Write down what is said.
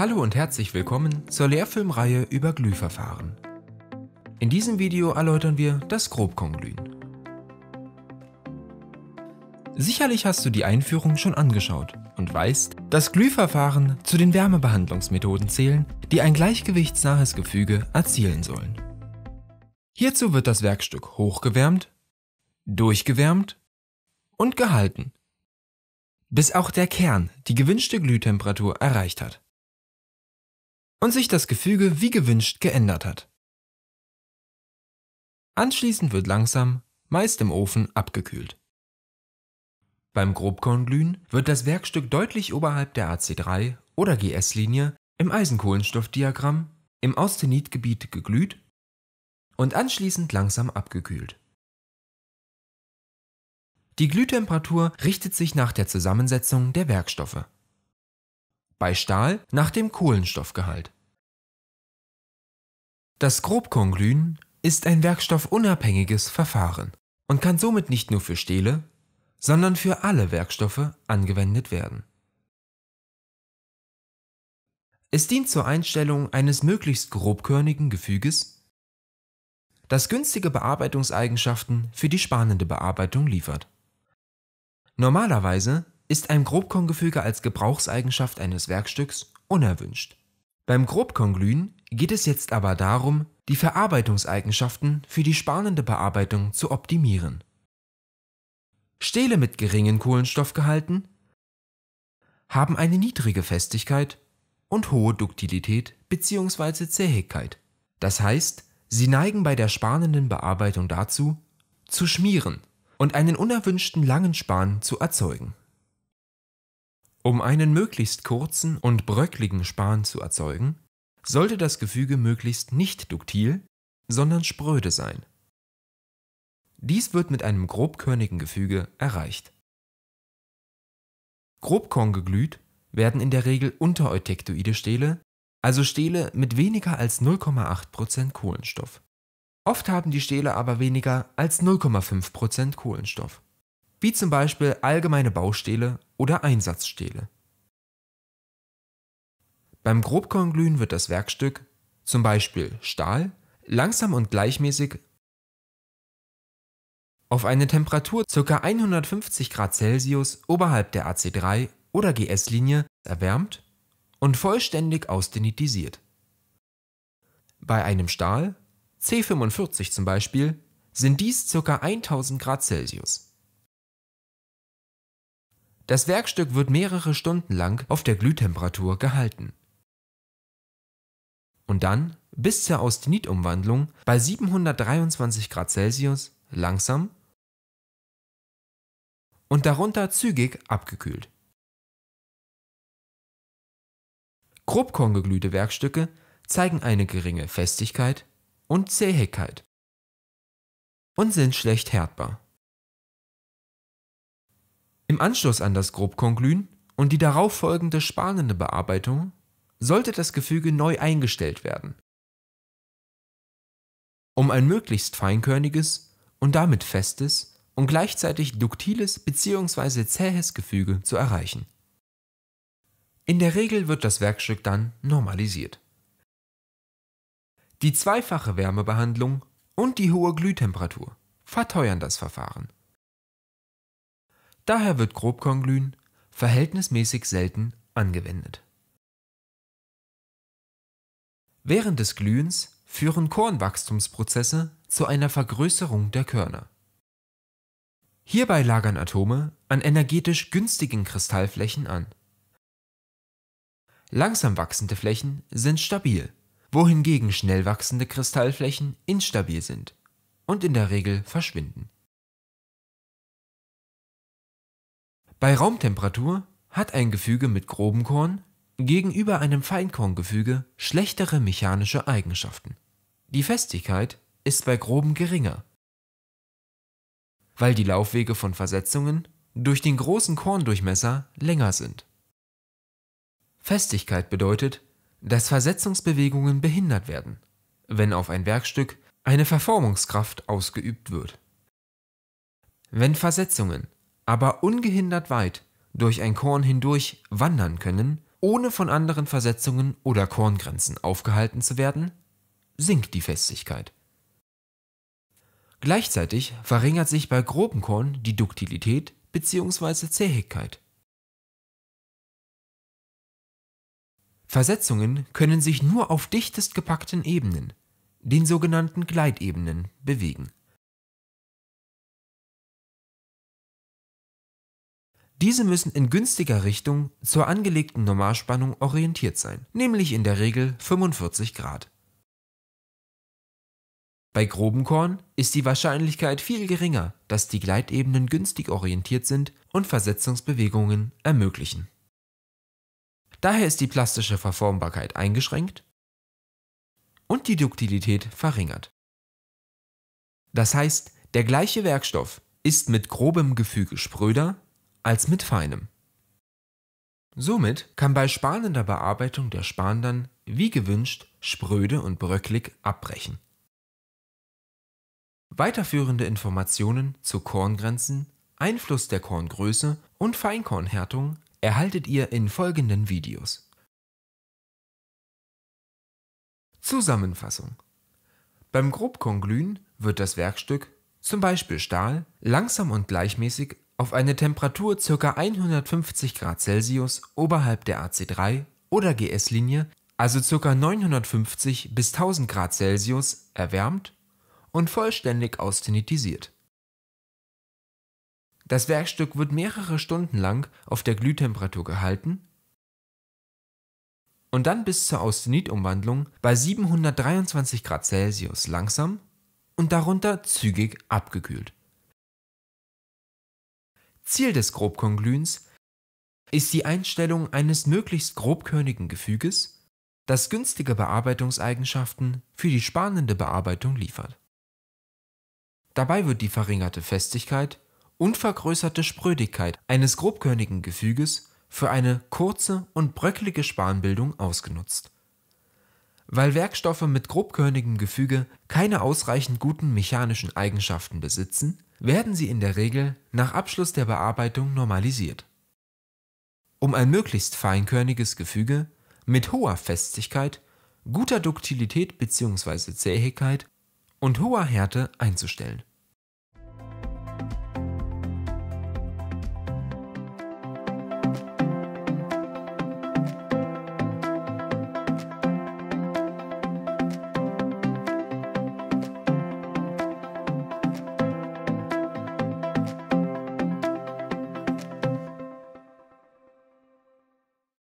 Hallo und herzlich willkommen zur Lehrfilmreihe über Glühverfahren. In diesem Video erläutern wir das Grobkonglühen. Sicherlich hast du die Einführung schon angeschaut und weißt, dass Glühverfahren zu den Wärmebehandlungsmethoden zählen, die ein gleichgewichtsnahes Gefüge erzielen sollen. Hierzu wird das Werkstück hochgewärmt, durchgewärmt und gehalten, bis auch der Kern die gewünschte Glühtemperatur erreicht hat und sich das Gefüge wie gewünscht geändert hat. Anschließend wird langsam, meist im Ofen, abgekühlt. Beim Grobkornglühen wird das Werkstück deutlich oberhalb der AC3 oder GS-Linie im Eisenkohlenstoffdiagramm im Austenitgebiet geglüht und anschließend langsam abgekühlt. Die Glühtemperatur richtet sich nach der Zusammensetzung der Werkstoffe bei Stahl nach dem Kohlenstoffgehalt. Das Grobkonglühen ist ein werkstoffunabhängiges Verfahren und kann somit nicht nur für Stähle, sondern für alle Werkstoffe angewendet werden. Es dient zur Einstellung eines möglichst grobkörnigen Gefüges, das günstige Bearbeitungseigenschaften für die spannende Bearbeitung liefert. Normalerweise ist ein Grobkongefüge als Gebrauchseigenschaft eines Werkstücks unerwünscht. Beim Grobkonglühen geht es jetzt aber darum, die Verarbeitungseigenschaften für die spannende Bearbeitung zu optimieren. Stähle mit geringen Kohlenstoffgehalten haben eine niedrige Festigkeit und hohe Duktilität bzw. Zähigkeit. Das heißt, sie neigen bei der spannenden Bearbeitung dazu, zu schmieren und einen unerwünschten langen Span zu erzeugen. Um einen möglichst kurzen und bröckligen Span zu erzeugen, sollte das Gefüge möglichst nicht duktil, sondern spröde sein. Dies wird mit einem grobkörnigen Gefüge erreicht. Grobkorngeglüht werden in der Regel untereutektoide Stähle, also Stähle mit weniger als 0,8% Kohlenstoff. Oft haben die Stähle aber weniger als 0,5% Kohlenstoff wie zum Beispiel allgemeine Baustähle oder Einsatzstähle. Beim Grobkornglühen wird das Werkstück, zum Beispiel Stahl, langsam und gleichmäßig auf eine Temperatur ca. 150 Grad Celsius oberhalb der AC3 oder GS-Linie erwärmt und vollständig austenitisiert. Bei einem Stahl, C45 zum Beispiel, sind dies ca. 1000 Grad Celsius. Das Werkstück wird mehrere Stunden lang auf der Glühtemperatur gehalten und dann bis zur Austenitumwandlung bei 723 Grad Celsius langsam und darunter zügig abgekühlt. Grobkorn geglühte Werkstücke zeigen eine geringe Festigkeit und Zähigkeit und sind schlecht härtbar. Im Anschluss an das Grobkonglühen und die darauffolgende spannende Bearbeitung sollte das Gefüge neu eingestellt werden, um ein möglichst feinkörniges und damit festes und gleichzeitig duktiles bzw. zähes Gefüge zu erreichen. In der Regel wird das Werkstück dann normalisiert. Die zweifache Wärmebehandlung und die hohe Glühtemperatur verteuern das Verfahren. Daher wird Grobkornglühen verhältnismäßig selten angewendet. Während des Glühens führen Kornwachstumsprozesse zu einer Vergrößerung der Körner. Hierbei lagern Atome an energetisch günstigen Kristallflächen an. Langsam wachsende Flächen sind stabil, wohingegen schnell wachsende Kristallflächen instabil sind und in der Regel verschwinden Bei Raumtemperatur hat ein Gefüge mit grobem Korn gegenüber einem Feinkorngefüge schlechtere mechanische Eigenschaften. Die Festigkeit ist bei groben geringer, weil die Laufwege von Versetzungen durch den großen Korndurchmesser länger sind. Festigkeit bedeutet, dass Versetzungsbewegungen behindert werden, wenn auf ein Werkstück eine Verformungskraft ausgeübt wird. Wenn Versetzungen aber ungehindert weit durch ein Korn hindurch wandern können, ohne von anderen Versetzungen oder Korngrenzen aufgehalten zu werden, sinkt die Festigkeit. Gleichzeitig verringert sich bei grobem Korn die Duktilität bzw. Zähigkeit. Versetzungen können sich nur auf dichtest gepackten Ebenen, den sogenannten Gleitebenen, bewegen Diese müssen in günstiger Richtung zur angelegten Normalspannung orientiert sein, nämlich in der Regel 45 Grad. Bei grobem Korn ist die Wahrscheinlichkeit viel geringer, dass die Gleitebenen günstig orientiert sind und Versetzungsbewegungen ermöglichen. Daher ist die plastische Verformbarkeit eingeschränkt und die Duktilität verringert. Das heißt, der gleiche Werkstoff ist mit grobem Gefüge spröder als mit feinem. Somit kann bei spanender Bearbeitung der Span dann, wie gewünscht, spröde und bröcklig abbrechen. Weiterführende Informationen zu Korngrenzen, Einfluss der Korngröße und Feinkornhärtung erhaltet ihr in folgenden Videos. Zusammenfassung Beim Grobkornglühen wird das Werkstück, zum Beispiel Stahl, langsam und gleichmäßig auf eine Temperatur ca. 150 Grad Celsius oberhalb der AC3 oder GS-Linie, also ca. 950 bis 1000 Grad Celsius, erwärmt und vollständig austenitisiert. Das Werkstück wird mehrere Stunden lang auf der Glühtemperatur gehalten und dann bis zur Austenitumwandlung bei 723 Grad Celsius langsam und darunter zügig abgekühlt. Ziel des Grobkonglyns ist die Einstellung eines möglichst grobkörnigen Gefüges, das günstige Bearbeitungseigenschaften für die spanende Bearbeitung liefert. Dabei wird die verringerte Festigkeit und vergrößerte Sprödigkeit eines grobkörnigen Gefüges für eine kurze und bröckelige Spanbildung ausgenutzt weil Werkstoffe mit grobkörnigem Gefüge keine ausreichend guten mechanischen Eigenschaften besitzen, werden sie in der Regel nach Abschluss der Bearbeitung normalisiert. Um ein möglichst feinkörniges Gefüge mit hoher Festigkeit, guter Duktilität bzw. Zähigkeit und hoher Härte einzustellen